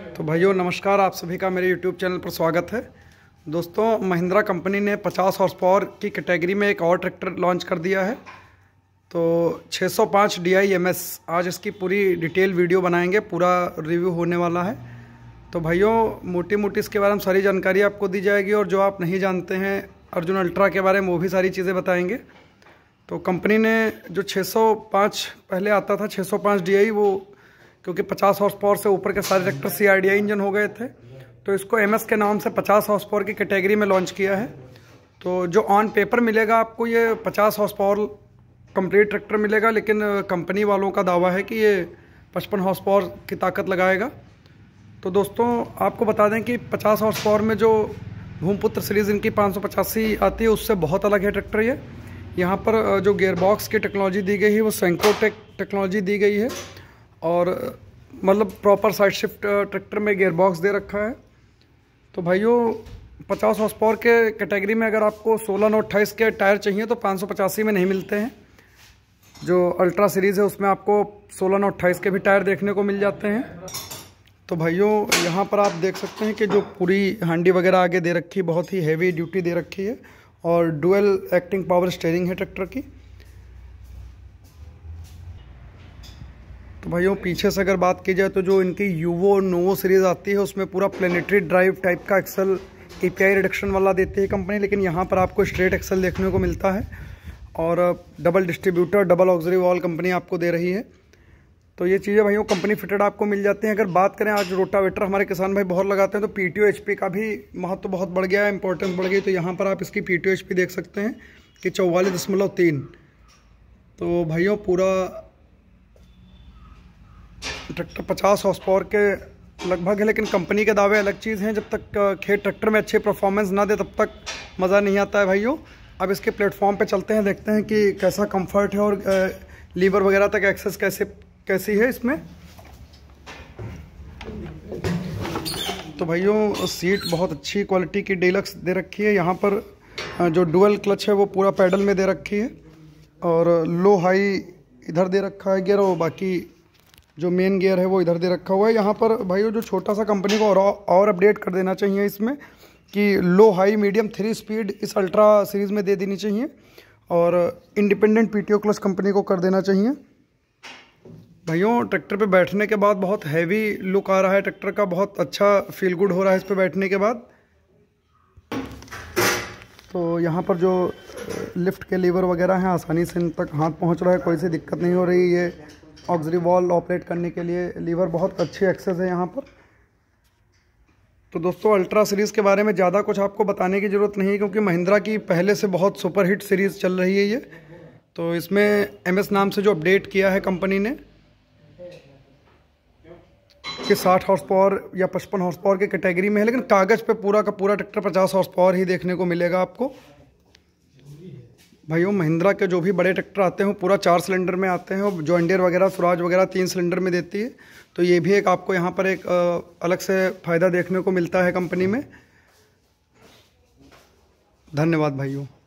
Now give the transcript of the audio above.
तो भाइयों नमस्कार आप सभी का मेरे यूट्यूब चैनल पर स्वागत है दोस्तों महिंद्रा कंपनी ने 50 हॉर्स पावर की कैटेगरी में एक और ट्रैक्टर लॉन्च कर दिया है तो 605 DIMS आज इसकी पूरी डिटेल वीडियो बनाएंगे पूरा रिव्यू होने वाला है तो भाइयों मोटी मोटी इसके बारे में सारी जानकारी आपको दी जाएगी और जो आप नहीं जानते हैं अर्जुन अल्ट्रा के बारे में वो भी सारी चीज़ें बताएंगे तो कंपनी ने जो 605 पहले आता था 605 DI वो क्योंकि 50 हॉर्स पावर से ऊपर के सारे ट्रैक्टर सी इंजन हो गए थे तो इसको एम के नाम से 50 हॉर्स पावर की कैटेगरी में लॉन्च किया है तो जो ऑन पेपर मिलेगा आपको ये 50 हॉर्स पावर कम्प्लीट ट्रैक्टर मिलेगा लेकिन कंपनी वालों का दावा है कि ये पचपन हॉर्स पावर की ताकत लगाएगा तो दोस्तों आपको बता दें कि 50 हॉर्स पावर में जो भूमपुत्र सीरीज़ इनकी पाँच आती है उससे बहुत अलग है ट्रैक्टर ये यहाँ पर जो गेयरबॉक्स की टेक्नोलॉजी दी गई है वो सेंको टेक टेक्नोलॉजी दी गई है और मतलब प्रॉपर साइड शिफ्ट ट्रैक्टर में गेयर बॉक्स दे रखा है तो भाइयों पचास हॉस पावर के कैटेगरी में अगर आपको सोलह नौ अट्ठाईस के टायर चाहिए तो पाँच सौ पचासी में नहीं मिलते हैं जो अल्ट्रा सीरीज़ है उसमें आपको सोलह नौ अट्ठाईस के भी टायर देखने को मिल जाते हैं तो भाइयों यहाँ पर आप देख सकते हैं कि जो पूरी हांडी वगैरह आगे दे रखी बहुत ही हैवी ड्यूटी दे रखी है और डुअल एक्टिंग पावर स्टेयरिंग है ट्रैक्टर की तो भाइयों पीछे से अगर बात की जाए तो जो इनकी यूवो नोवो सीरीज़ आती है उसमें पूरा प्लेनेटरी ड्राइव टाइप का एक्सल ए रिडक्शन वाला देती है कंपनी लेकिन यहाँ पर आपको स्ट्रेट एक्सल देखने को मिलता है और double distributor double auxiliary valve company आपको दे रही है तो ये चीज़ें भाइयों कंपनी फिटेड आपको मिल जाती हैं अगर बात करें आज रोटावेटर हमारे किसान भाई बहुत लगाते हैं तो पी टी का भी महत्व तो बहुत बढ़ गया है इंपॉर्टेंस बढ़ गई तो यहाँ पर आप इसकी पी टी देख सकते हैं कि चौवालीस दशमलव तीन तो भाइयों पूरा ट्रैक्टर पचास हॉर्स पावर के लगभग है लेकिन कंपनी के दावे अलग चीज़ हैं जब तक खेत ट्रैक्टर में अच्छे परफॉर्मेंस ना दे तब तक मज़ा नहीं आता है भाइयों अब इसके प्लेटफॉर्म पे चलते हैं देखते हैं कि कैसा कंफर्ट है और लीवर वगैरह तक एक्सेस कैसे कैसी है इसमें तो भाइयों सीट बहुत अच्छी क्वालिटी की डीलक्स दे रखी है यहाँ पर जो डुअल क्लच है वो पूरा पैडल में दे रखी है और लो हाई इधर दे रखा है गियर और बाकी जो मेन गियर है वो इधर दे रखा हुआ है यहाँ पर भाई जो छोटा सा कंपनी को और और अपडेट कर देना चाहिए इसमें कि low high medium three speed इस अल्ट्रा सीरीज़ में दे देनी चाहिए और इंडिपेंडेंट पीटीओ क्लच कंपनी को कर देना चाहिए भाइयों ट्रैक्टर पे बैठने के बाद बहुत हैवी लुक आ रहा है ट्रैक्टर का बहुत अच्छा फील गुड हो रहा है इस पर बैठने के बाद तो यहाँ पर जो लिफ्ट के लीवर वगैरह हैं आसानी से इन तक हाथ पहुँच रहा है कोई सी दिक्कत नहीं हो रही ये ऑक्सरी वॉल ऑपरेट करने के लिए लीवर बहुत अच्छी एक्सेस है यहाँ पर तो दोस्तों अल्ट्रा सीरीज़ के बारे में ज़्यादा कुछ आपको बताने की ज़रूरत नहीं है क्योंकि महिंद्रा की पहले से बहुत सुपरहिट सीरीज़ चल रही है ये तो इसमें एम नाम से जो अपडेट किया है कंपनी ने कि 60 हॉर्स पावर या पचपन हॉर्स पावर के कैटेगरी में है लेकिन कागज़ पे पूरा का पूरा ट्रैक्टर 50 हॉर्स पावर ही देखने को मिलेगा आपको भाइयों महिंद्रा के जो भी बड़े ट्रैक्टर आते हैं वो पूरा चार सिलेंडर में आते हैं और इंडियर वगैरह सुराज वगैरह तीन सिलेंडर में देती है तो ये भी एक आपको यहाँ पर एक अलग से फ़ायदा देखने को मिलता है कंपनी में धन्यवाद भाइयों